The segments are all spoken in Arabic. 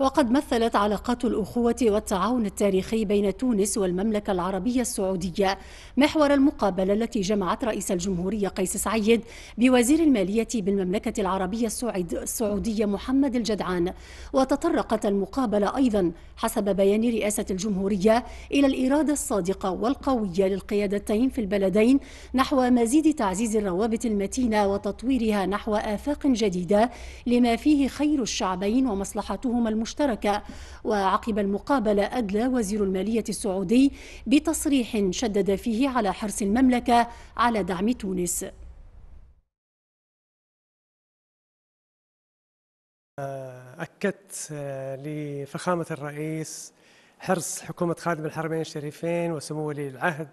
وقد مثلت علاقات الأخوة والتعاون التاريخي بين تونس والمملكة العربية السعودية محور المقابلة التي جمعت رئيس الجمهورية قيس سعيد بوزير المالية بالمملكة العربية السعودية محمد الجدعان وتطرقت المقابلة أيضا حسب بيان رئاسة الجمهورية إلى الإرادة الصادقة والقوية للقيادتين في البلدين نحو مزيد تعزيز الروابط المتينة وتطويرها نحو آفاق جديدة لما فيه خير الشعبين ومصلحتهما المشتركة المشتركة وعقب المقابلة أدلى وزير المالية السعودي بتصريح شدد فيه على حرص المملكة على دعم تونس أكدت آه، لفخامة الرئيس حرص حكومة خادم الحرمين الشريفين وسمو ولي العهد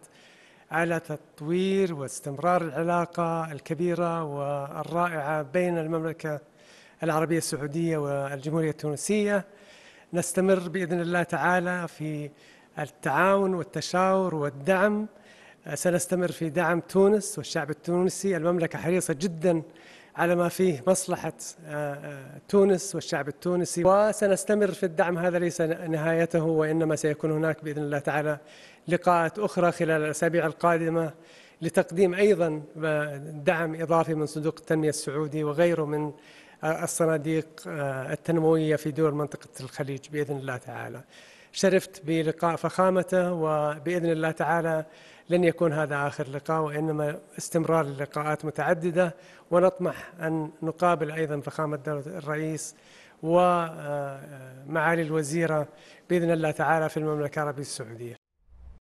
على تطوير واستمرار العلاقة الكبيرة والرائعة بين المملكة العربية السعودية والجمهورية التونسية نستمر بإذن الله تعالى في التعاون والتشاور والدعم سنستمر في دعم تونس والشعب التونسي المملكة حريصة جدا على ما فيه مصلحة آه، آه، تونس والشعب التونسي وسنستمر في الدعم هذا ليس نهايته وإنما سيكون هناك بإذن الله تعالى لقاءات أخرى خلال الأسابيع القادمة لتقديم أيضا آه، دعم إضافي من صندوق التنمية السعودي وغيره من الصناديق آه، التنموية في دول منطقة الخليج بإذن الله تعالى شرفت بلقاء فخامته وبإذن الله تعالى لن يكون هذا آخر لقاء وإنما استمرار اللقاءات متعددة ونطمح أن نقابل أيضا فخامة دولة الرئيس ومعالي الوزيرة بإذن الله تعالى في المملكة العربية السعودية